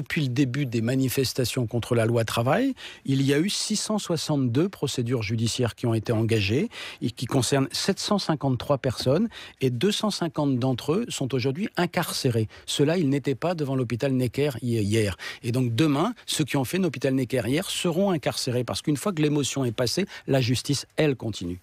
Depuis le début des manifestations contre la loi travail, il y a eu 662 procédures judiciaires qui ont été engagées et qui concernent 753 personnes et 250 d'entre eux sont aujourd'hui incarcérés. Cela, ils n'étaient pas devant l'hôpital Necker hier. Et donc demain, ceux qui ont fait l'hôpital Necker hier seront incarcérés parce qu'une fois que l'émotion est passée, la justice, elle, continue.